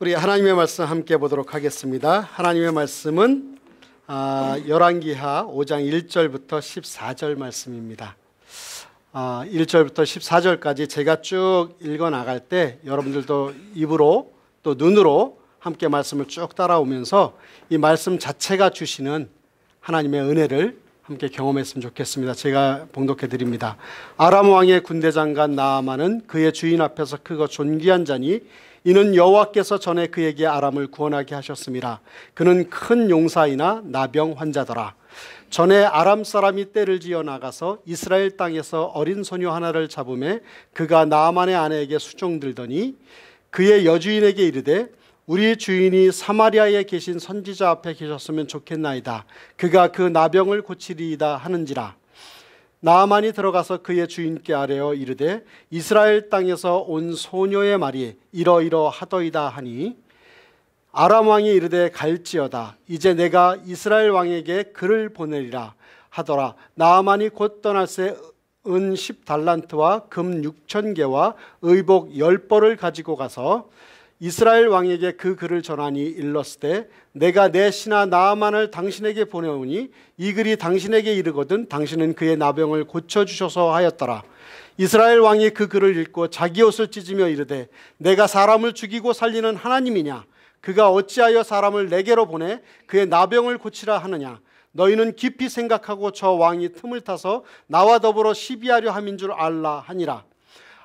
우리 하나님의 말씀 함께 보도록 하겠습니다. 하나님의 말씀은 아, 열왕기하 5장 1절부터 14절 말씀입니다. 아, 1절부터 14절까지 제가 쭉 읽어 나갈 때 여러분들도 입으로 또 눈으로 함께 말씀을 쭉 따라오면서 이 말씀 자체가 주시는 하나님의 은혜를 함께 경험했으면 좋겠습니다. 제가 봉독해 드립니다. 아람 왕의 군대 장관 나아마는 그의 주인 앞에서 크고 존귀한 자니 이는 여호와께서 전에 그에게 아람을 구원하게 하셨습니다. 그는 큰 용사이나 나병 환자더라. 전에 아람 사람이 때를 지어 나가서 이스라엘 땅에서 어린 소녀 하나를 잡음에 그가 나만의 아내에게 수종들더니 그의 여주인에게 이르되 우리 주인이 사마리아에 계신 선지자 앞에 계셨으면 좋겠나이다. 그가 그 나병을 고치리이다 하는지라. 나만이 들어가서 그의 주인께 아뢰어 이르되 이스라엘 땅에서 온 소녀의 말이 이러이러하더이다 하니 아람 왕이 이르되 갈지어다 이제 내가 이스라엘 왕에게 글을 보내리라 하더라 나만이 곧 떠날새 은 10달란트와 금 6천 개와 의복 10벌을 가지고 가서 이스라엘 왕에게 그 글을 전하니 일렀을때 내가 내 신하 나아만을 당신에게 보내오니 이 글이 당신에게 이르거든 당신은 그의 나병을 고쳐 주셔서 하였더라 이스라엘 왕이 그 글을 읽고 자기 옷을 찢으며 이르되 내가 사람을 죽이고 살리는 하나님이냐 그가 어찌하여 사람을 내게로 보내 그의 나병을 고치라 하느냐 너희는 깊이 생각하고 저 왕이 틈을 타서 나와 더불어 시비하려 함인 줄 알라 하니라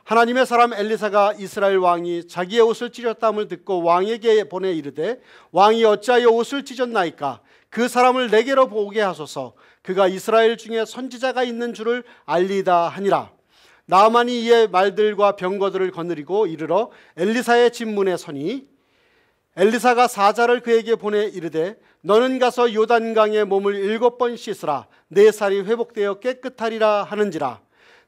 하나님의 사람 엘리사가 이스라엘 왕이 자기의 옷을 찢었다함을 듣고 왕에게 보내 이르되 왕이 어찌하여 옷을 찢었나이까 그 사람을 내게로 보게 하소서 그가 이스라엘 중에 선지자가 있는 줄을 알리다 하니라 나만이 이에 말들과 병거들을 거느리고 이르러 엘리사의 집문에 서니 엘리사가 사자를 그에게 보내 이르되 너는 가서 요단강에 몸을 일곱 번 씻으라 내 네 살이 회복되어 깨끗하리라 하는지라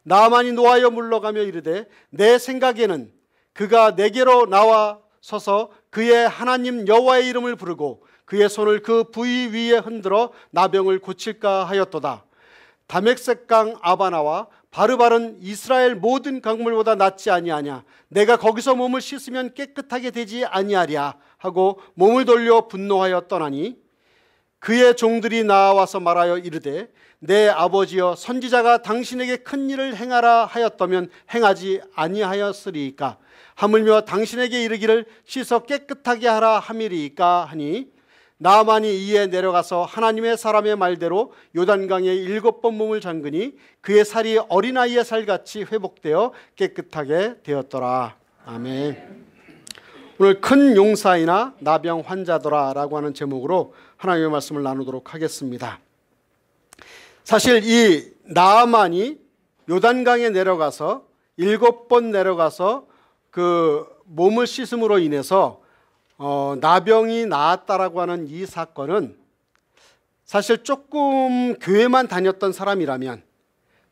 나만이 노하여 물러가며 이르되 내 생각에는 그가 내게로 나와 서서 그의 하나님 여호와의 이름을 부르고 그의 손을 그 부위 위에 흔들어 나병을 고칠까 하였도다. 다멕색강 아바나와 바르바른 이스라엘 모든 강물보다 낫지 아니하냐 내가 거기서 몸을 씻으면 깨끗하게 되지 아니하랴 하고 몸을 돌려 분노하여 떠나니 그의 종들이 나와서 말하여 이르되 내 아버지여 선지자가 당신에게 큰 일을 행하라 하였다면 행하지 아니하였으리이까 하물며 당신에게 이르기를 씻어 깨끗하게 하라 함이리이까 하니 나만이 이에 내려가서 하나님의 사람의 말대로 요단강에 일곱 번 몸을 잠그니 그의 살이 어린아이의 살같이 회복되어 깨끗하게 되었더라 아멘 오늘 큰 용사이나 나병 환자더라 라고 하는 제목으로 하나님의 말씀을 나누도록 하겠습니다. 사실 이나만이 요단강에 내려가서 일곱 번 내려가서 그 몸을 씻음으로 인해서 어, 나병이 나았다라고 하는 이 사건은 사실 조금 교회만 다녔던 사람이라면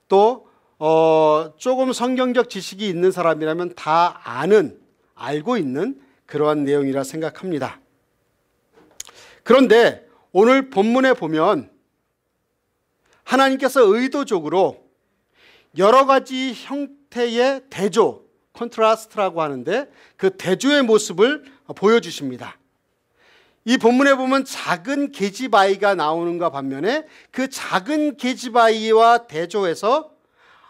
또 어, 조금 성경적 지식이 있는 사람이라면 다 아는 알고 있는 그러한 내용이라 생각합니다. 그런데 오늘 본문에 보면 하나님께서 의도적으로 여러 가지 형태의 대조, 컨트라스트라고 하는데 그 대조의 모습을 보여주십니다. 이 본문에 보면 작은 계집아이가 나오는가 반면에 그 작은 계집아이와 대조해서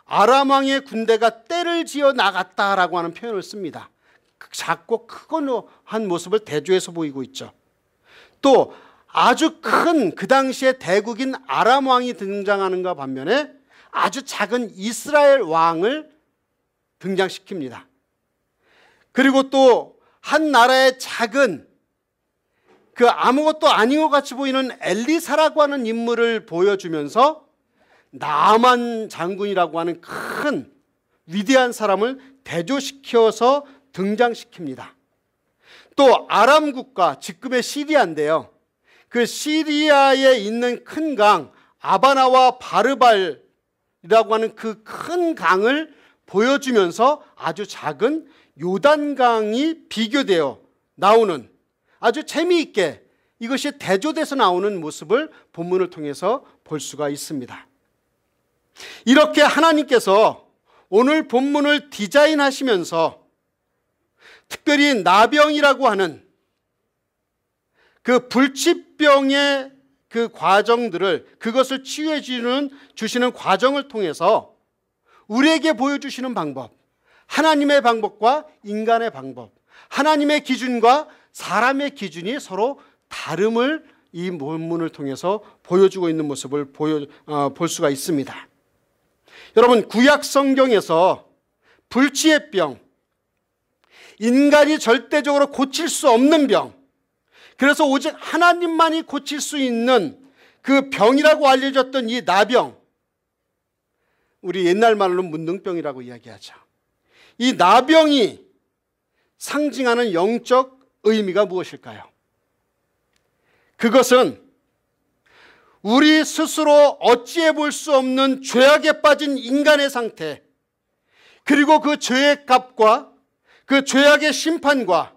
아람왕의 군대가 때를 지어 나갔다라고 하는 표현을 씁니다. 작고 크고 한 모습을 대조해서 보이고 있죠. 또 아주 큰 그 당시에 대국인 아람 왕이 등장하는가 반면에 아주 작은 이스라엘 왕을 등장시킵니다. 그리고 또 한 나라의 작은 그 아무것도 아닌 것 같이 보이는 엘리사라고 하는 인물을 보여주면서 나만 장군이라고 하는 큰 위대한 사람을 대조시켜서 등장시킵니다. 또 아람 국가 지금의 시리아인데요. 그 시리아에 있는 큰 강 아바나와 바르발이라고 하는 그 큰 강을 보여주면서 아주 작은 요단강이 비교되어 나오는 아주 재미있게 이것이 대조돼서 나오는 모습을 본문을 통해서 볼 수가 있습니다. 이렇게 하나님께서 오늘 본문을 디자인하시면서 특별히 나병이라고 하는 그 불치병의 그 과정들을 그것을 치유해 주는 주시는 과정을 통해서 우리에게 보여주시는 방법, 하나님의 방법과 인간의 방법, 하나님의 기준과 사람의 기준이 서로 다름을 이 문문을 통해서 보여주고 있는 모습을 보여, 어, 볼 수가 있습니다. 여러분 구약 성경에서 불치의 병, 인간이 절대적으로 고칠 수 없는 병, 그래서 오직 하나님만이 고칠 수 있는 그 병이라고 알려졌던 이 나병, 우리 옛날 말로 문둥병이라고 이야기하죠. 이 나병이 상징하는 영적 의미가 무엇일까요? 그것은 우리 스스로 어찌해 볼 수 없는 죄악에 빠진 인간의 상태, 그리고 그 죄의 값과 그 죄악의 심판과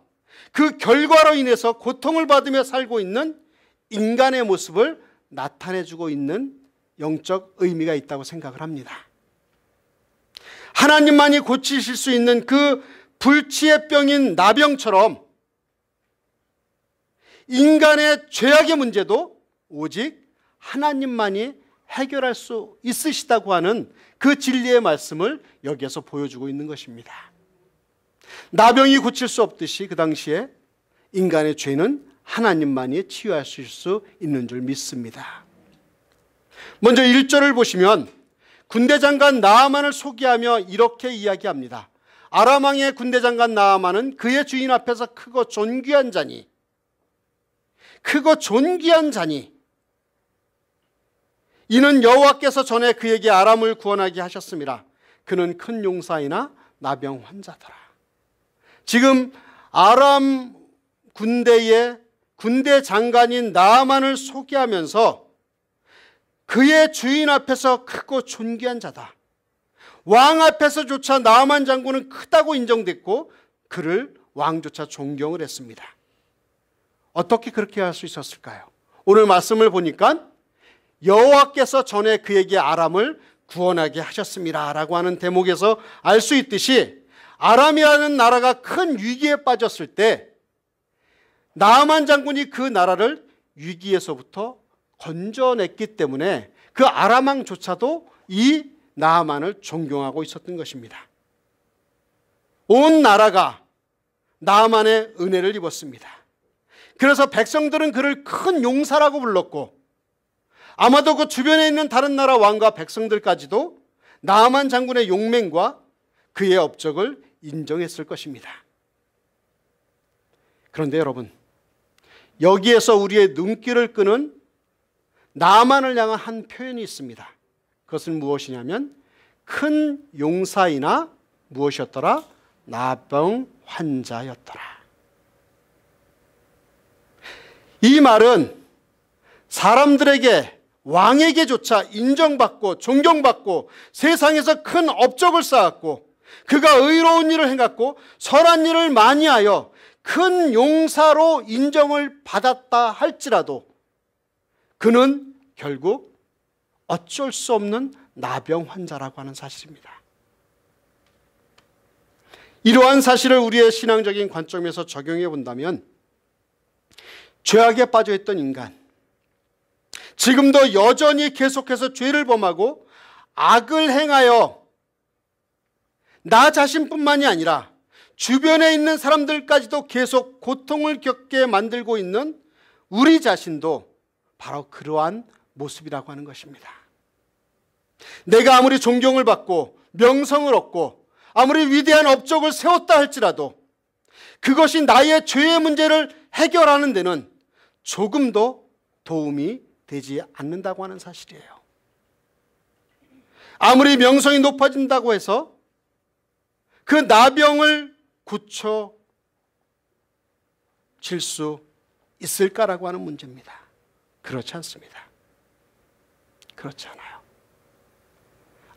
그 결과로 인해서 고통을 받으며 살고 있는 인간의 모습을 나타내주고 있는 영적 의미가 있다고 생각을 합니다. 하나님만이 고치실 수 있는 그 불치의 병인 나병처럼 인간의 죄악의 문제도 오직 하나님만이 해결할 수 있으시다고 하는 그 진리의 말씀을 여기에서 보여주고 있는 것입니다. 나병이 고칠 수 없듯이 그 당시에 인간의 죄는 하나님만이 치유하실 수 있는 줄 믿습니다. 먼저 1절을 보시면 군대 장관 나아만을 소개하며 이렇게 이야기합니다. 아람왕의 군대 장관 나아만은 그의 주인 앞에서 크고 존귀한 자니 크고 존귀한 자니 이는 여호와께서 전에 그에게 아람을 구원하게 하셨습니다. 그는 큰 용사이나 나병 환자더라. 지금 아람 군대의 군대 장관인 나만을 소개하면서 그의 주인 앞에서 크고 존귀한 자다. 왕 앞에서조차 나만 장군은 크다고 인정됐고 그를 왕조차 존경을 했습니다. 어떻게 그렇게 할 수 있었을까요? 오늘 말씀을 보니까 여호와께서 전에 그에게 아람을 구원하게 하셨습니다라고 하는 대목에서 알 수 있듯이 아람이라는 나라가 큰 위기에 빠졌을 때 나만 장군이 그 나라를 위기에서부터 건져냈기 때문에 그 아람왕조차도 이 나만을 존경하고 있었던 것입니다. 온 나라가 나만의 은혜를 입었습니다. 그래서 백성들은 그를 큰 용사라고 불렀고 아마도 그 주변에 있는 다른 나라 왕과 백성들까지도 나만 장군의 용맹과 그의 업적을 인정했을 것입니다. 그런데 여러분, 여기에서 우리의 눈길을 끄는 나만을 향한 한 표현이 있습니다. 그것은 무엇이냐면 큰 용사이나 무엇이었더라? 나병 환자였더라. 이 말은 사람들에게 왕에게조차 인정받고 존경받고 세상에서 큰 업적을 쌓았고 그가 의로운 일을 행했고 선한 일을 많이 하여 큰 용사로 인정을 받았다 할지라도 그는 결국 어쩔 수 없는 나병 환자라고 하는 사실입니다. 이러한 사실을 우리의 신앙적인 관점에서 적용해 본다면 죄악에 빠져 있던 인간, 지금도 여전히 계속해서 죄를 범하고 악을 행하여 나 자신뿐만이 아니라 주변에 있는 사람들까지도 계속 고통을 겪게 만들고 있는 우리 자신도 바로 그러한 모습이라고 하는 것입니다. 내가 아무리 존경을 받고 명성을 얻고 아무리 위대한 업적을 세웠다 할지라도 그것이 나의 죄의 문제를 해결하는 데는 조금도 도움이 되지 않는다고 하는 사실이에요. 아무리 명성이 높아진다고 해서 그 나병을 고쳐 질수 있을까라고 하는 문제입니다. 그렇지 않습니다. 그렇지 않아요.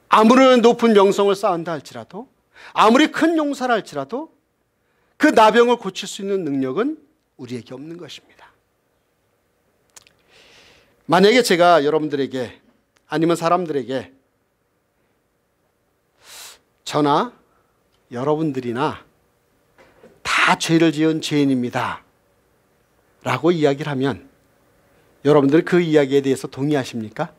아무런 높은 명성을 쌓는다 할지라도 아무리 큰 용사를 할지라도 그 나병을 고칠 수 있는 능력은 우리에게 없는 것입니다. 만약에 제가 여러분들에게 아니면 사람들에게 전화 여러분들이나 다 죄를 지은 죄인입니다. 라고 이야기를 하면 여러분들 그 이야기에 대해서 동의하십니까?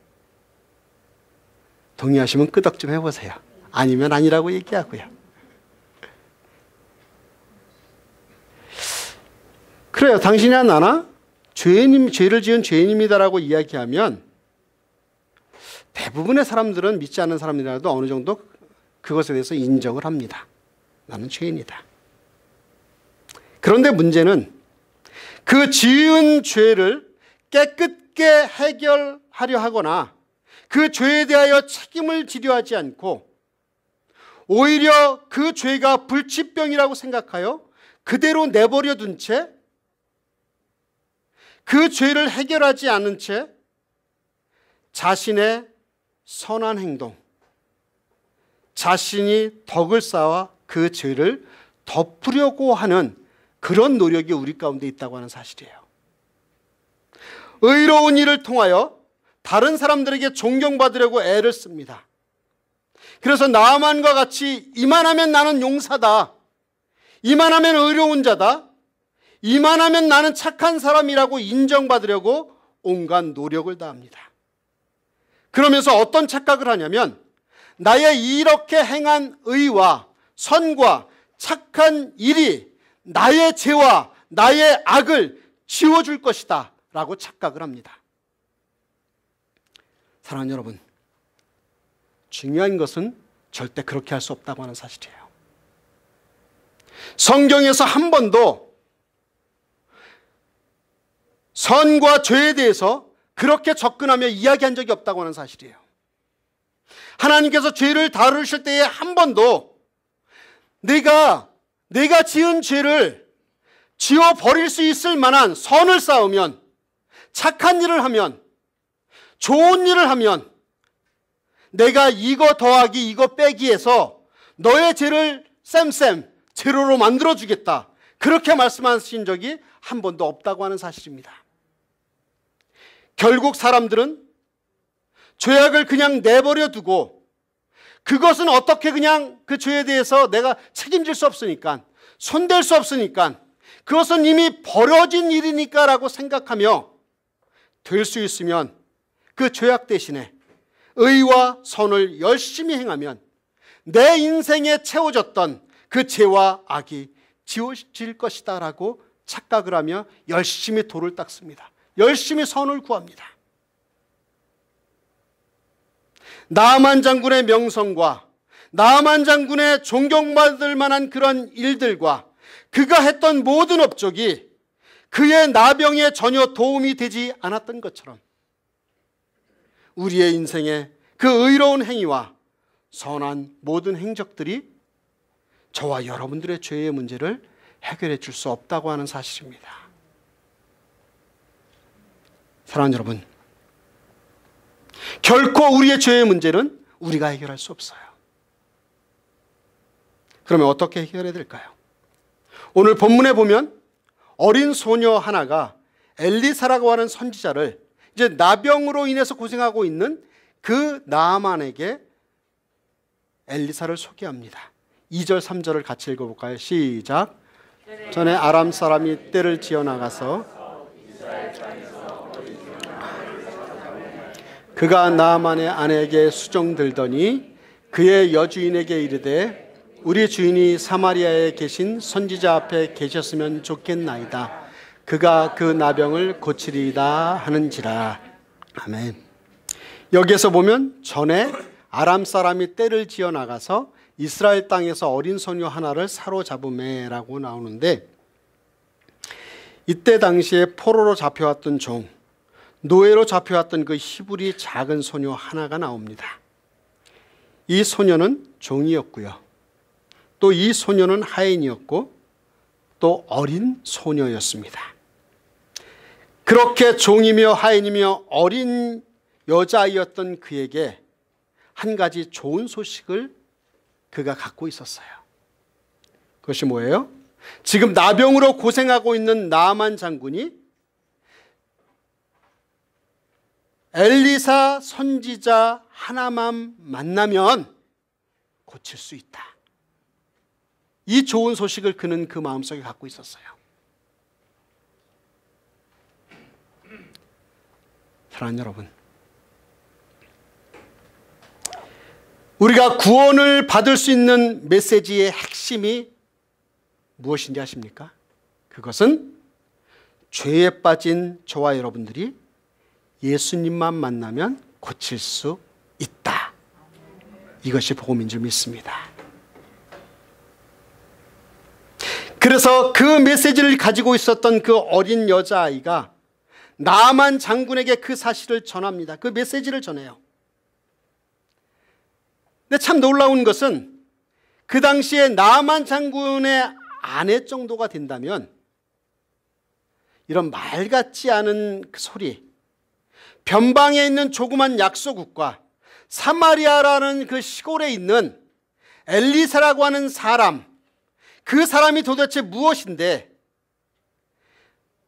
동의하시면 끄덕 좀 해보세요. 아니면 아니라고 얘기하고요. 그래요. 당신이나 나 죄인, 죄를 지은 죄인입니다라고 이야기하면 대부분의 사람들은 믿지 않는 사람이라도 어느 정도 그것에 대해서 인정을 합니다. 나는 죄인이다. 그런데 문제는 그 지은 죄를 깨끗게 해결하려 하거나 그 죄에 대하여 책임을 지려 하지 않고 오히려 그 죄가 불치병이라고 생각하여 그대로 내버려 둔 채 그 죄를 해결하지 않은 채 자신의 선한 행동, 자신이 덕을 쌓아 그 죄를 덮으려고 하는 그런 노력이 우리 가운데 있다고 하는 사실이에요. 의로운 일을 통하여 다른 사람들에게 존경받으려고 애를 씁니다. 그래서 나만과 같이 이만하면 나는 용사다. 이만하면 의로운 자다. 이만하면 나는 착한 사람이라고 인정받으려고 온갖 노력을 다합니다. 그러면서 어떤 착각을 하냐면 나의 이렇게 행한 의와 선과 착한 일이 나의 죄와 나의 악을 지워줄 것이다 라고 착각을 합니다. 사랑하는 여러분, 중요한 것은 절대 그렇게 할 수 없다고 하는 사실이에요. 성경에서 한 번도 선과 죄에 대해서 그렇게 접근하며 이야기한 적이 없다고 하는 사실이에요. 하나님께서 죄를 다루실 때에 한 번도 내가 내가 지은 죄를 지워 버릴 수 있을 만한 선을 쌓으면 착한 일을 하면 좋은 일을 하면 내가 이거 더하기 이거 빼기에서 너의 죄를 쌤쌤 제로로 만들어 주겠다. 그렇게 말씀하신 적이 한 번도 없다고 하는 사실입니다. 결국 사람들은 죄악을 그냥 내버려 두고 그것은 어떻게 그냥 그 죄에 대해서 내가 책임질 수 없으니까, 손댈 수 없으니까, 그것은 이미 벌어진 일이니까라고 생각하며 될 수 있으면 그 죄악 대신에 의와 선을 열심히 행하면 내 인생에 채워졌던 그 죄와 악이 지워질 것이다라고 착각을 하며 열심히 돌을 닦습니다. 열심히 선을 구합니다. 나만 장군의 명성과 나만 장군의 존경받을 만한 그런 일들과 그가 했던 모든 업적이 그의 나병에 전혀 도움이 되지 않았던 것처럼 우리의 인생에 그 의로운 행위와 선한 모든 행적들이 저와 여러분들의 죄의 문제를 해결해 줄 수 없다고 하는 사실입니다. 사랑하는 여러분, 결코 우리의 죄의 문제는 우리가 해결할 수 없어요. 그러면 어떻게 해결해야 될까요? 오늘 본문에 보면 어린 소녀 하나가 엘리사라고 하는 선지자를 이제 나병으로 인해서 고생하고 있는 그 나만에게 엘리사를 소개합니다. 2절 3절을 같이 읽어볼까요? 시작. 전에 아람 사람이 때를 지어 나가서 그가 나만의 아내에게 수종들더니 그의 여주인에게 이르되 우리 주인이 사마리아에 계신 선지자 앞에 계셨으면 좋겠나이다. 그가 그 나병을 고치리이다 하는지라. 아멘. 여기에서 보면 전에 아람 사람이 때를 지어 나가서 이스라엘 땅에서 어린 소녀 하나를 사로잡음에라고 나오는데 이때 당시에 포로로 잡혀왔던 종 노예로 잡혀왔던 그 히브리 작은 소녀 하나가 나옵니다. 이 소녀는 종이었고요. 또 이 소녀는 하인이었고 또 어린 소녀였습니다. 그렇게 종이며 하인이며 어린 여자이었던 그에게 한 가지 좋은 소식을 그가 갖고 있었어요. 그것이 뭐예요? 지금 나병으로 고생하고 있는 나만 장군이 엘리사 선지자 하나만 만나면 고칠 수 있다. 이 좋은 소식을 그는 그 마음속에 갖고 있었어요. 사랑하는 여러분, 우리가 구원을 받을 수 있는 메시지의 핵심이 무엇인지 아십니까? 그것은 죄에 빠진 저와 여러분들이 예수님만 만나면 고칠 수 있다. 이것이 복음인 줄 믿습니다. 그래서 그 메시지를 가지고 있었던 그 어린 여자아이가 나만 장군에게 그 사실을 전합니다. 그 메시지를 전해요. 근데 참 놀라운 것은 그 당시에 나만 장군의 아내 정도가 된다면 이런 말 같지 않은 그 소리 변방에 있는 조그만 약소국과 사마리아라는 그 시골에 있는 엘리사라고 하는 사람, 그 사람이 도대체 무엇인데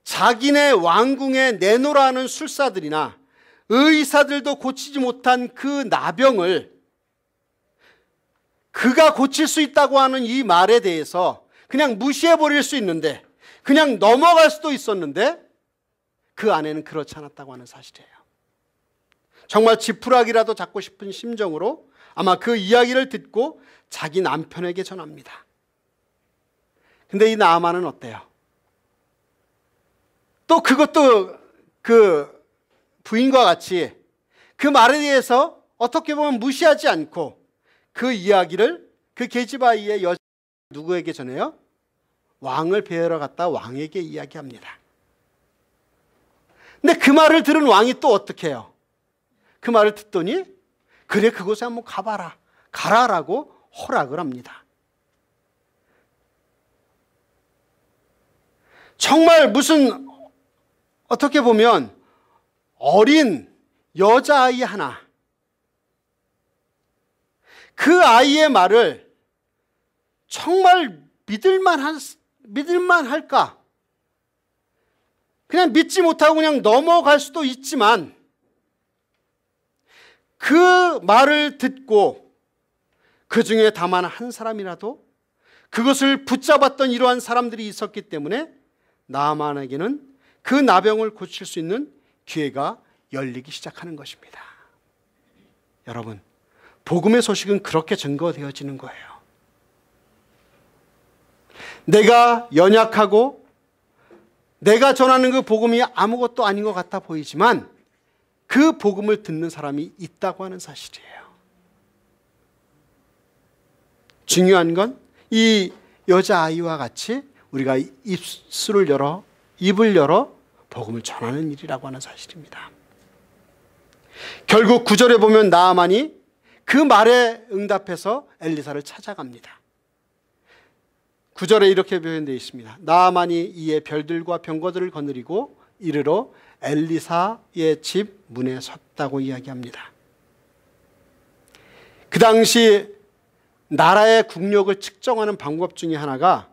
자기네 왕궁에 내놓으라는 술사들이나 의사들도 고치지 못한 그 나병을 그가 고칠 수 있다고 하는 이 말에 대해서 그냥 무시해버릴 수 있는데 그냥 넘어갈 수도 있었는데 그 안에는 그렇지 않았다고 하는 사실이에요. 정말 지푸라기라도 잡고 싶은 심정으로 아마 그 이야기를 듣고 자기 남편에게 전합니다. 근데 이 나아만은 어때요? 또 그것도 그 부인과 같이 그 말에 대해서 어떻게 보면 무시하지 않고 그 이야기를 그 계집아이의 여자 누구에게 전해요? 왕을 배우러 갔다 왕에게 이야기합니다. 근데 그 말을 들은 왕이 또 어떻게 해요? 그 말을 듣더니 그래 그곳에 한번 가봐라 가라라고 허락을 합니다. 정말 무슨 어떻게 보면 어린 여자아이 하나 그 아이의 말을 정말 믿을만 한 믿을만 할까? 그냥 믿지 못하고 그냥 넘어갈 수도 있지만 그 말을 듣고 그 중에 다만 한 사람이라도 그것을 붙잡았던 이러한 사람들이 있었기 때문에 나만에게는 그 나병을 고칠 수 있는 기회가 열리기 시작하는 것입니다. 여러분, 복음의 소식은 그렇게 증거되어지는 거예요. 내가 연약하고 내가 전하는 그 복음이 아무것도 아닌 것 같아 보이지만 그 복음을 듣는 사람이 있다고 하는 사실이에요. 중요한 건 이 여자아이와 같이 우리가 입술을 열어 입을 열어 복음을 전하는 일이라고 하는 사실입니다. 결국 구절에 보면 나아만이 그 말에 응답해서 엘리사를 찾아갑니다. 구절에 이렇게 표현되어 있습니다. 나아만이 이에 별들과 병거들을 거느리고 이르러 엘리사의 집 문에 섰다고 이야기합니다. 그 당시 나라의 국력을 측정하는 방법 중에 하나가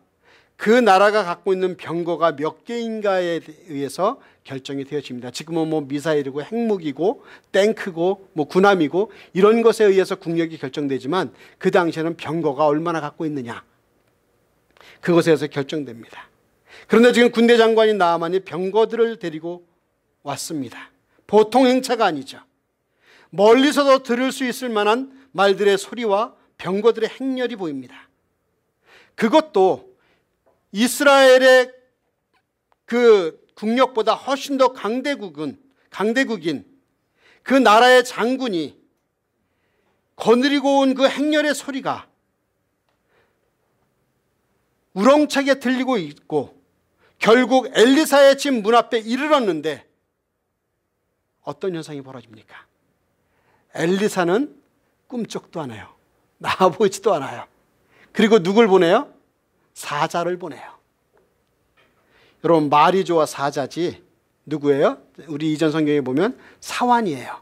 그 나라가 갖고 있는 병거가 몇 개인가에 의해서 결정이 되어집니다. 지금은 뭐 미사일이고 핵무기고 탱크고 뭐 군함이고 이런 것에 의해서 국력이 결정되지만 그 당시에는 병거가 얼마나 갖고 있느냐 그것에 의해서 결정됩니다. 그런데 지금 군대 장관인 나만이 병거들을 데리고 왔습니다. 보통 행차가 아니죠. 멀리서도 들을 수 있을 만한 말들의 소리와 병거들의 행렬이 보입니다. 그것도 이스라엘의 그 국력보다 훨씬 더 강대국은 강대국인 그 나라의 장군이 거느리고 온 그 행렬의 소리가 우렁차게 들리고 있고 결국 엘리사의 집 문 앞에 이르렀는데 어떤 현상이 벌어집니까? 엘리사는 꿈쩍도 안 해요. 나보지도 않아요. 그리고 누굴 보내요? 사자를 보내요. 여러분 말이 좋아 사자지 누구예요? 우리 이전 성경에 보면 사환이에요.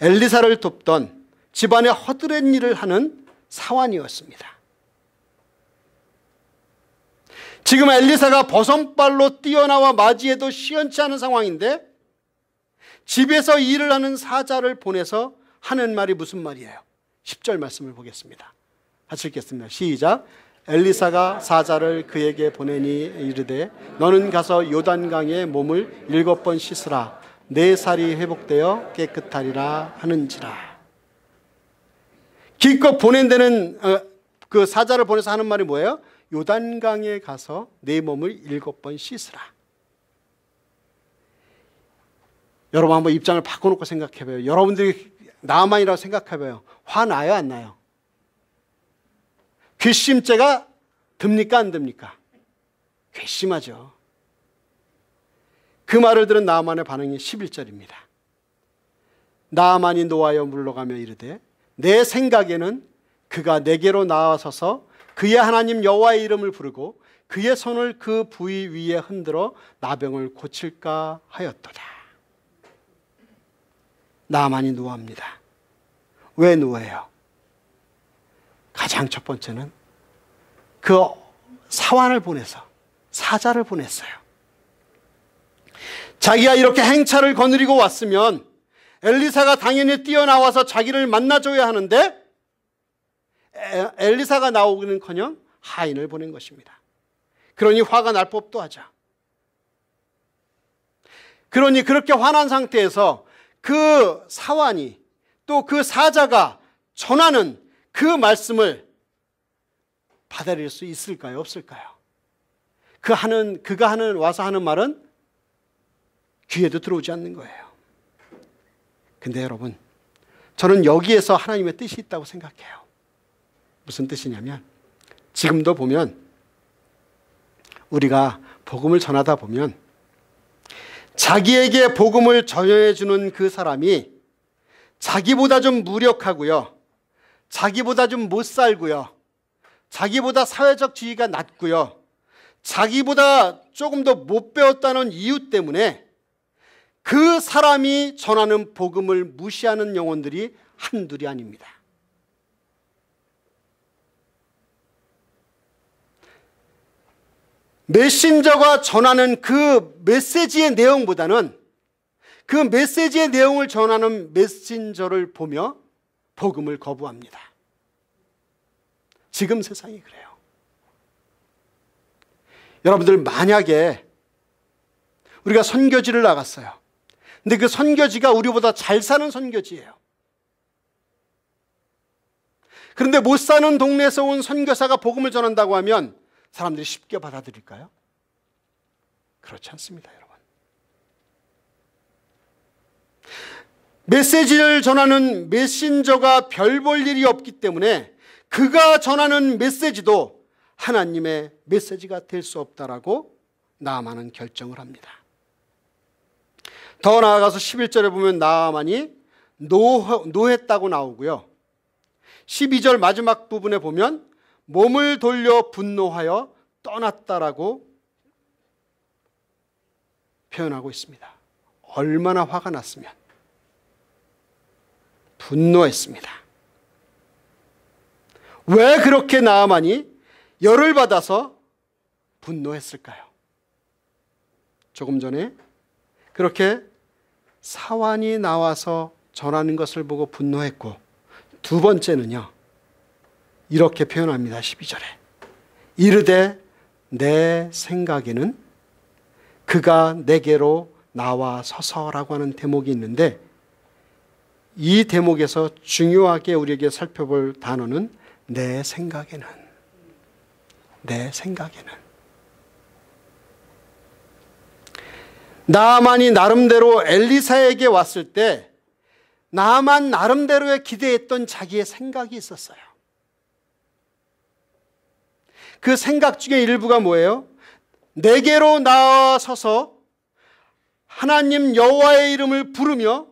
엘리사를 돕던 집안의 허드렛 일을 하는 사환이었습니다. 지금 엘리사가 버선발로 뛰어나와 맞이해도 시원치 않은 상황인데 집에서 일을 하는 사자를 보내서 하는 말이 무슨 말이에요? 10절 말씀을 보겠습니다. 같이 읽겠습니다. 시작. 엘리사가 사자를 그에게 보내니 이르되 너는 가서 요단강에 몸을 일곱 번 씻으라 네 살이 회복되어 깨끗하리라 하는지라. 기껏 보낸 데는 어, 그 사자를 보내서 하는 말이 뭐예요? 요단강에 가서 내 네 몸을 일곱 번 씻으라. 여러분 한번 입장을 바꿔놓고 생각해봐요. 여러분들이 나만이라고 생각해봐요. 화나요, 안 나요? 괘씸죄가 듭니까, 안 듭니까? 괘씸하죠. 그 말을 들은 나만의 반응이 11절입니다. 나만이 노하여 물러가며 이르되 내 생각에는 그가 내게로 나와서서 그의 하나님 여호와의 이름을 부르고 그의 손을 그 부위 위에 흔들어 나병을 고칠까 하였도다. 나만이 노합니다. 왜 노예요? 가장 첫 번째는 그 사환을 보내서 사자를 보냈어요. 자기가 이렇게 행차를 거느리고 왔으면 엘리사가 당연히 뛰어나와서 자기를 만나줘야 하는데 엘리사가 나오기는커녕 하인을 보낸 것입니다. 그러니 화가 날 법도 하자. 그러니 그렇게 화난 상태에서 그 사환이 또 그 사자가 전하는 그 말씀을 받아들일 수 있을까요? 없을까요? 그 하는, 그가 하는, 와서 하는 말은 귀에도 들어오지 않는 거예요. 근데 여러분, 저는 여기에서 하나님의 뜻이 있다고 생각해요. 무슨 뜻이냐면, 지금도 보면, 우리가 복음을 전하다 보면, 자기에게 복음을 전해주는 그 사람이 자기보다 좀 무력하고요. 자기보다 좀 못 살고요. 자기보다 사회적 지위가 낮고요. 자기보다 조금 더 못 배웠다는 이유 때문에 그 사람이 전하는 복음을 무시하는 영혼들이 한둘이 아닙니다. 메신저가 전하는 그 메시지의 내용보다는 그 메시지의 내용을 전하는 메신저를 보며 복음을 거부합니다. 지금 세상이 그래요. 여러분들 만약에 우리가 선교지를 나갔어요. 근데 그 선교지가 우리보다 잘 사는 선교지예요. 그런데 못 사는 동네에서 온 선교사가 복음을 전한다고 하면 사람들이 쉽게 받아들일까요? 그렇지 않습니다, 여러분. 메시지를 전하는 메신저가 별 볼 일이 없기 때문에 그가 전하는 메시지도 하나님의 메시지가 될 수 없다라고 나만은 결정을 합니다. 더 나아가서 11절에 보면 나만이 노했다고 나오고요. 12절 마지막 부분에 보면 몸을 돌려 분노하여 떠났다라고 표현하고 있습니다. 얼마나 화가 났으면 분노했습니다. 왜 그렇게 나아만이 열을 받아서 분노했을까요? 조금 전에 그렇게 사환이 나와서 전하는 것을 보고 분노했고 두 번째는요. 이렇게 표현합니다. 12절에. 이르되 내 생각에는 그가 내게로 나와 서서라고 하는 대목이 있는데 이 대목에서 중요하게 우리에게 살펴볼 단어는 내 생각에는 내 생각에는 나만이 나름대로 엘리사에게 왔을 때 나만 나름대로의 기대했던 자기의 생각이 있었어요. 그 생각 중에 일부가 뭐예요? 내게로 나서서 하나님 여호와의 이름을 부르며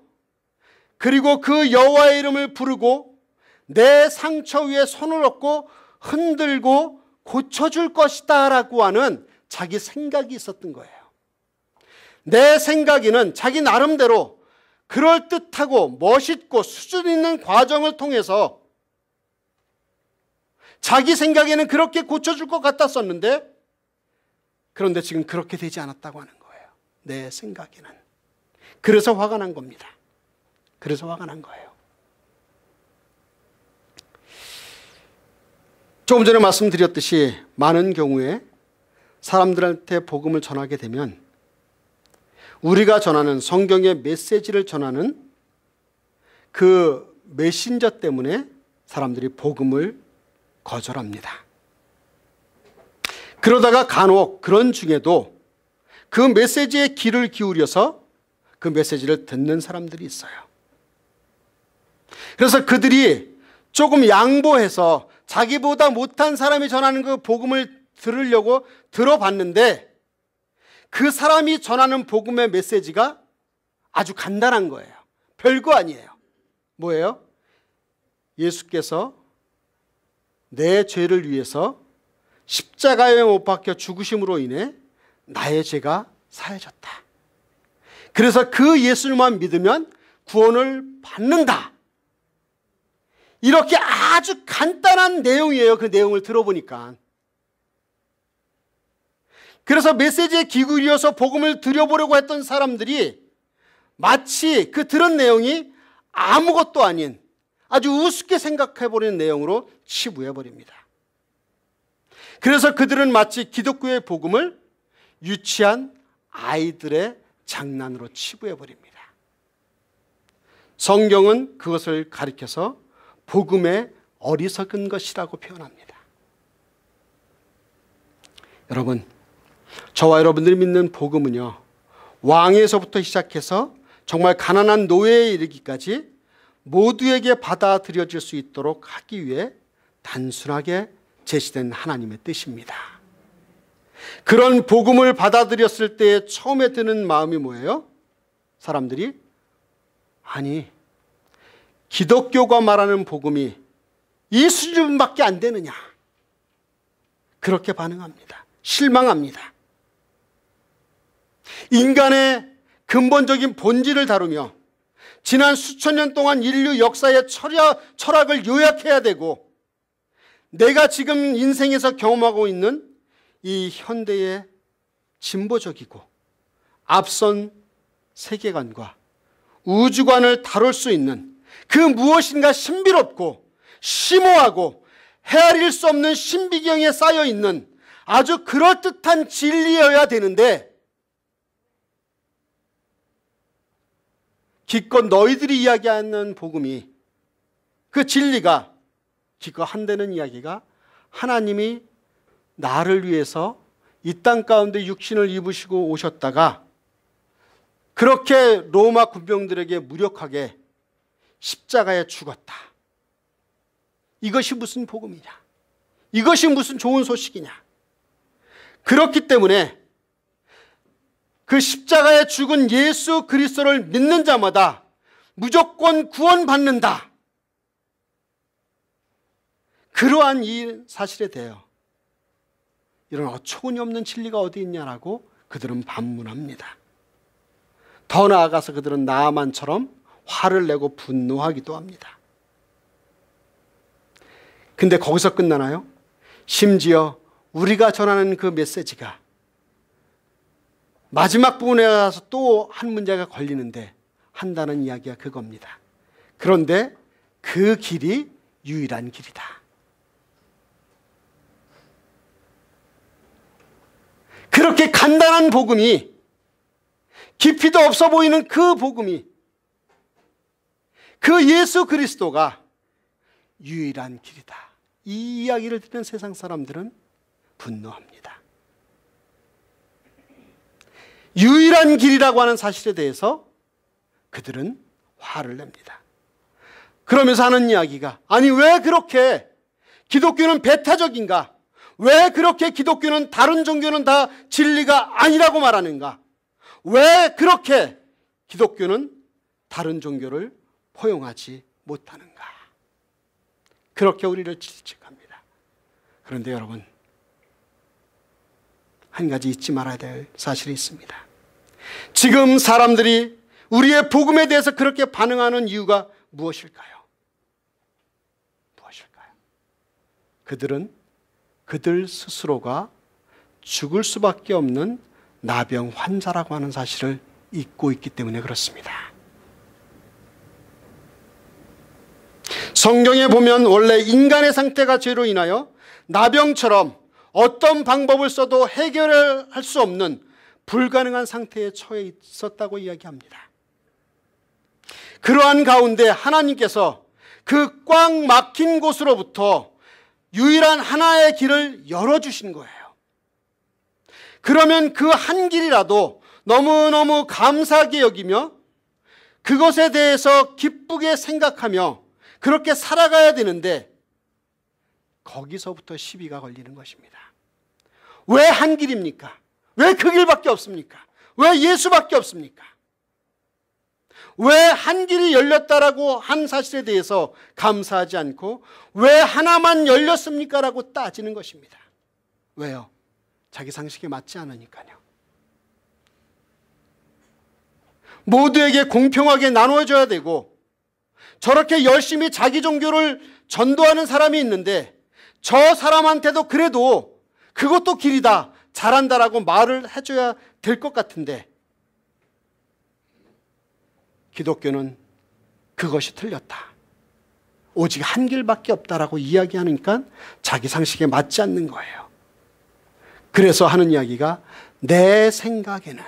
그리고 그 여호와의 이름을 부르고 내 상처 위에 손을 얹고 흔들고 고쳐줄 것이다라고 하는 자기 생각이 있었던 거예요. 내 생각에는 자기 나름대로 그럴듯하고 멋있고 수준 있는 과정을 통해서 자기 생각에는 그렇게 고쳐줄 것 같았었는데 그런데 지금 그렇게 되지 않았다고 하는 거예요. 내 생각에는. 그래서 화가 난 겁니다. 그래서 화가 난 거예요. 조금 전에 말씀드렸듯이 많은 경우에 사람들한테 복음을 전하게 되면 우리가 전하는 성경의 메시지를 전하는 그 메신저 때문에 사람들이 복음을 거절합니다. 그러다가 간혹 그런 중에도 그 메시지에 귀를 기울여서 그 메시지를 듣는 사람들이 있어요. 그래서 그들이 조금 양보해서 자기보다 못한 사람이 전하는 그 복음을 들으려고 들어봤는데 그 사람이 전하는 복음의 메시지가 아주 간단한 거예요. 별거 아니에요. 뭐예요? 예수께서 내 죄를 위해서 십자가에 못 박혀 죽으심으로 인해 나의 죄가 사해졌다. 그래서 그 예수만 믿으면 구원을 받는다. 이렇게 아주 간단한 내용이에요. 그 내용을 들어보니까. 그래서 메시지의기구이어서 복음을 들여보려고 했던 사람들이 마치 그 들은 내용이 아무것도 아닌 아주 우습게 생각해버리는 내용으로 치부해버립니다. 그래서 그들은 마치 기독교의 복음을 유치한 아이들의 장난으로 치부해버립니다. 성경은 그것을 가리켜서 복음의 어리석은 것이라고 표현합니다. 여러분, 저와 여러분들이 믿는 복음은요, 왕에서부터 시작해서 정말 가난한 노예에 이르기까지 모두에게 받아들여질 수 있도록 하기 위해 단순하게 제시된 하나님의 뜻입니다. 그런 복음을 받아들였을 때 처음에 드는 마음이 뭐예요? 사람들이 아니 기독교가 말하는 복음이 이 수준밖에 안 되느냐 그렇게 반응합니다. 실망합니다. 인간의 근본적인 본질을 다루며 지난 수천 년 동안 인류 역사의 철학, 철학을 요약해야 되고 내가 지금 인생에서 경험하고 있는 이 현대의 진보적이고 앞선 세계관과 우주관을 다룰 수 있는 그 무엇인가 신비롭고 심오하고 헤아릴 수 없는 신비경에 쌓여 있는 아주 그럴듯한 진리여야 되는데 기껏 너희들이 이야기하는 복음이 그 진리가 기껏 한다는 이야기가 하나님이 나를 위해서 이 땅 가운데 육신을 입으시고 오셨다가 그렇게 로마 군병들에게 무력하게 십자가에 죽었다. 이것이 무슨 복음이냐? 이것이 무슨 좋은 소식이냐? 그렇기 때문에 그 십자가에 죽은 예수 그리스도를 믿는 자마다 무조건 구원받는다. 그러한 이 사실에 대하 이런 어처구니 없는 진리가 어디 있냐라고 그들은 반문합니다. 더 나아가서 그들은 나만처럼 화를 내고 분노하기도 합니다. 근데 거기서 끝나나요? 심지어 우리가 전하는 그 메시지가 마지막 부분에 가서 또 한 문제가 걸리는데 한다는 이야기가 그겁니다. 그런데 그 길이 유일한 길이다. 그렇게 간단한 복음이 깊이도 없어 보이는 그 복음이 그 예수 그리스도가 유일한 길이다. 이 이야기를 듣는 세상 사람들은 분노합니다. 유일한 길이라고 하는 사실에 대해서 그들은 화를 냅니다. 그러면서 하는 이야기가 아니 왜 그렇게 기독교는 배타적인가? 왜 그렇게 기독교는 다른 종교는 다 진리가 아니라고 말하는가? 왜 그렇게 기독교는 다른 종교를 포용하지 못하는가? 그렇게 우리를 질책합니다. 그런데 여러분 한 가지 잊지 말아야 될 사실이 있습니다. 지금 사람들이 우리의 복음에 대해서 그렇게 반응하는 이유가 무엇일까요? 무엇일까요? 그들은 그들 스스로가 죽을 수밖에 없는 나병 환자라고 하는 사실을 잊고 있기 때문에 그렇습니다. 성경에 보면 원래 인간의 상태가 죄로 인하여 나병처럼 어떤 방법을 써도 해결할 수 없는 불가능한 상태에 처해 있었다고 이야기합니다. 그러한 가운데 하나님께서 그 꽉 막힌 곳으로부터 유일한 하나의 길을 열어주신 거예요. 그러면 그 한 길이라도 너무너무 감사하게 여기며 그것에 대해서 기쁘게 생각하며 그렇게 살아가야 되는데 거기서부터 시비가 걸리는 것입니다. 왜한 길입니까? 왜 그 길밖에 없습니까? 왜 예수밖에 없습니까? 왜 한 길이 열렸다라고 한 사실에 대해서 감사하지 않고 왜 하나만 열렸습니까? 라고 따지는 것입니다. 왜요? 자기 상식에 맞지 않으니까요. 모두에게 공평하게 나눠줘야 되고 저렇게 열심히 자기 종교를 전도하는 사람이 있는데 저 사람한테도 그래도 그것도 길이다. 잘한다라고 말을 해줘야 될 것 같은데 기독교는 그것이 틀렸다. 오직 한 길밖에 없다라고 이야기하니까 자기 상식에 맞지 않는 거예요. 그래서 하는 이야기가 내 생각에는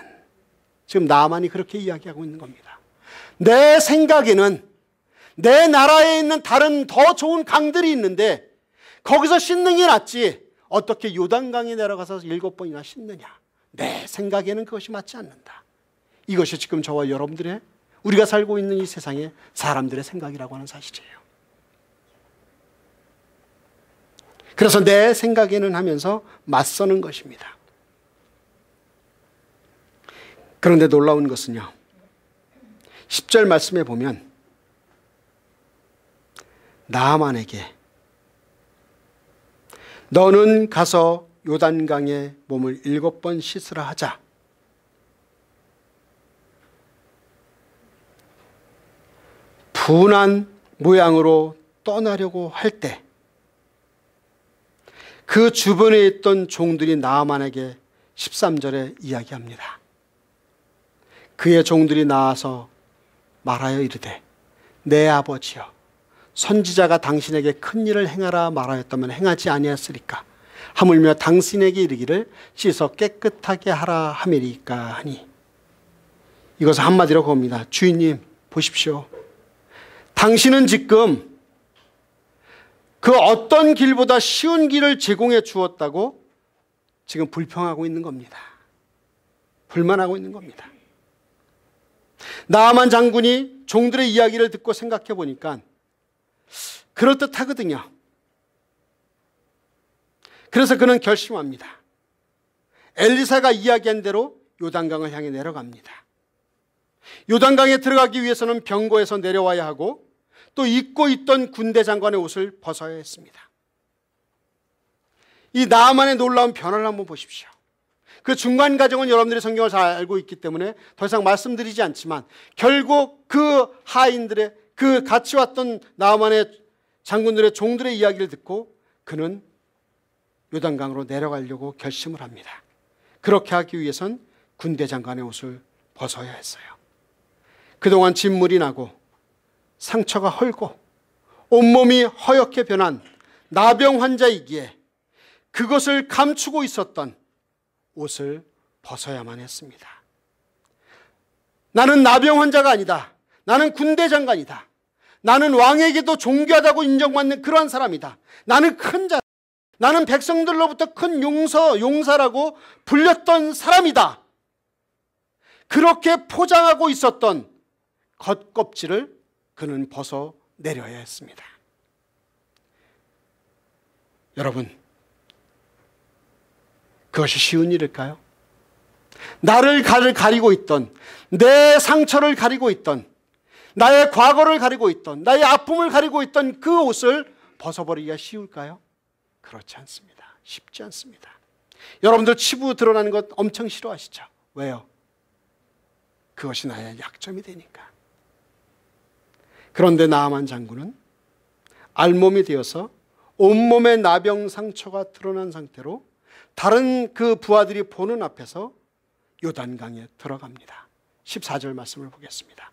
지금 나만이 그렇게 이야기하고 있는 겁니다. 내 생각에는 내 나라에 있는 다른 더 좋은 강들이 있는데 거기서 씻는 게 낫지. 어떻게 요단강에 내려가서 일곱 번이나 씻느냐? 내 생각에는 그것이 맞지 않는다. 이것이 지금 저와 여러분들의 우리가 살고 있는 이 세상의 사람들의 생각이라고 하는 사실이에요. 그래서 내 생각에는 하면서 맞서는 것입니다. 그런데 놀라운 것은요. 10절 말씀에 보면 나만에게 너는 가서 요단강에 몸을 일곱 번 씻으라 하자. 분한 모양으로 떠나려고 할 때 그 주변에 있던 종들이 나만에게 13절에 이야기합니다. 그의 종들이 나와서 말하여 이르되 내 아버지여 선지자가 당신에게 큰 일을 행하라 말하였다면 행하지 아니하였으리까 하물며 당신에게 이르기를 씻어 깨끗하게 하라 하매리까 하니 이것을 한마디로 봅니다 주인님 보십시오 당신은 지금 그 어떤 길보다 쉬운 길을 제공해 주었다고 지금 불평하고 있는 겁니다 불만하고 있는 겁니다 나만 장군이 종들의 이야기를 듣고 생각해 보니까 그럴듯 하거든요. 그래서 그는 결심합니다. 엘리사가 이야기한 대로 요단강을 향해 내려갑니다. 요단강에 들어가기 위해서는 병고에서 내려와야 하고 또 입고 있던 군대 장관의 옷을 벗어야 했습니다. 이 나만의 놀라운 변화를 한번 보십시오. 그 중간 과정은 여러분들이 성경을 잘 알고 있기 때문에 더 이상 말씀드리지 않지만 결국 그 하인들의 그 같이 왔던 나만의 장군들의 종들의 이야기를 듣고 그는 요단강으로 내려가려고 결심을 합니다. 그렇게 하기 위해선 군대 장관의 옷을 벗어야 했어요. 그동안 진물이 나고 상처가 헐고 온몸이 허옇게 변한 나병 환자이기에 그것을 감추고 있었던 옷을 벗어야만 했습니다. 나는 나병 환자가 아니다. 나는 군대 장관이다. 나는 왕에게도 존귀하다고 인정받는 그러한 사람이다. 나는 큰 자, 나는 백성들로부터 큰 용서, 용사라고 불렸던 사람이다. 그렇게 포장하고 있었던 겉껍질을 그는 벗어내려야 했습니다. 여러분, 그것이 쉬운 일일까요? 나를 가리고 있던, 내 상처를 가리고 있던, 나의 과거를 가리고 있던 나의 아픔을 가리고 있던 그 옷을 벗어버리기가 쉬울까요? 그렇지 않습니다. 쉽지 않습니다. 여러분들 치부 드러나는 것 엄청 싫어하시죠? 왜요? 그것이 나의 약점이 되니까. 그런데 나아만 장군은 알몸이 되어서 온몸에 나병 상처가 드러난 상태로 다른 그 부하들이 보는 앞에서 요단강에 들어갑니다. 14절 말씀을 보겠습니다.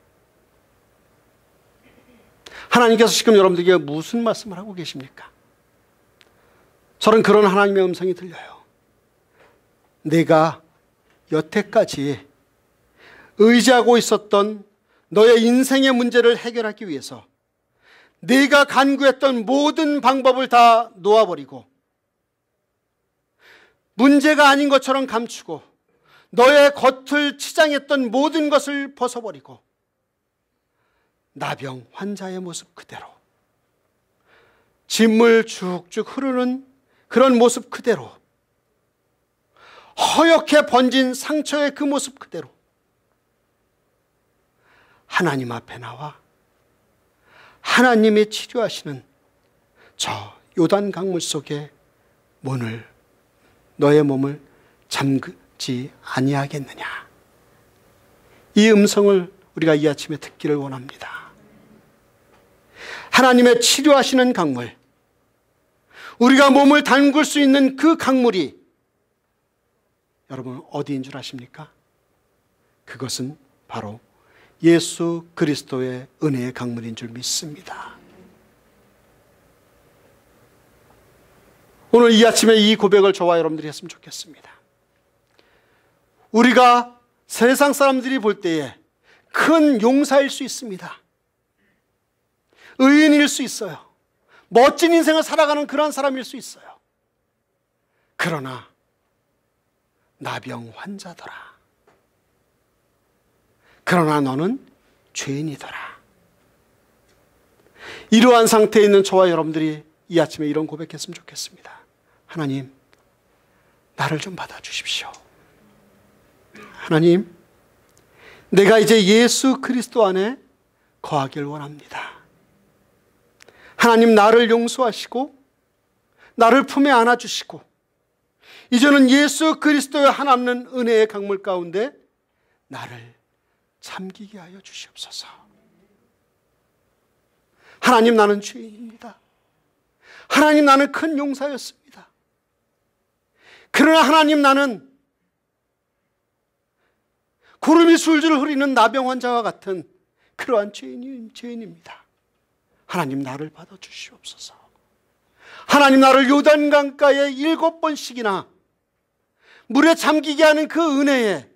하나님께서 지금 여러분들에게 무슨 말씀을 하고 계십니까? 저는 그런 하나님의 음성이 들려요. 내가 여태까지 의지하고 있었던 너의 인생의 문제를 해결하기 위해서 네가 간구했던 모든 방법을 다 놓아버리고 문제가 아닌 것처럼 감추고 너의 겉을 치장했던 모든 것을 벗어버리고 나병 환자의 모습 그대로 진물 쭉쭉 흐르는 그런 모습 그대로 허옇게 번진 상처의 그 모습 그대로 하나님 앞에 나와 하나님이 치료하시는 저 요단 강물 속에 문을 너의 몸을 잠그지 아니하겠느냐 이 음성을 우리가 이 아침에 듣기를 원합니다. 하나님의 치료하시는 강물 우리가 몸을 담글 수 있는 그 강물이 여러분 어디인 줄 아십니까? 그것은 바로 예수 그리스도의 은혜의 강물인 줄 믿습니다. 오늘 이 아침에 이 고백을 저와 여러분들이 했으면 좋겠습니다. 우리가 세상 사람들이 볼 때에 큰 용사일 수 있습니다. 의인일 수 있어요. 멋진 인생을 살아가는 그러 사람일 수 있어요. 그러나 나병 환자더라. 그러나 너는 죄인이더라. 이러한 상태에 있는 저와 여러분들이 이 아침에 이런 고백했으면 좋겠습니다. 하나님, 나를 좀 받아주십시오. 하나님, 내가 이제 예수 그리스도 안에 거하길 원합니다. 하나님 나를 용서하시고 나를 품에 안아주시고 이제는 예수 그리스도의 하나없는 은혜의 강물 가운데 나를 잠기게 하여 주시옵소서. 하나님 나는 죄인입니다. 하나님 나는 큰 용사였습니다. 그러나 하나님 나는 구름이 술줄 흐리는 나병 환자와 같은 그러한 죄인, 죄인입니다. 하나님 나를 받아 주시옵소서. 하나님 나를 요단 강가에 일곱 번씩이나 물에 잠기게 하는 그 은혜에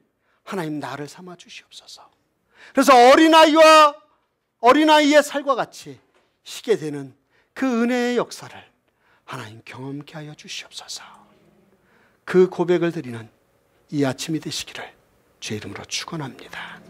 하나님 나를 삼아 주시옵소서. 그래서 어린아이와 어린아이의 살과 같이 시게 되는 그 은혜의 역사를 하나님 경험케 하여 주시옵소서. 그 고백을 드리는 이 아침이 되시기를 주 이름으로 축원합니다.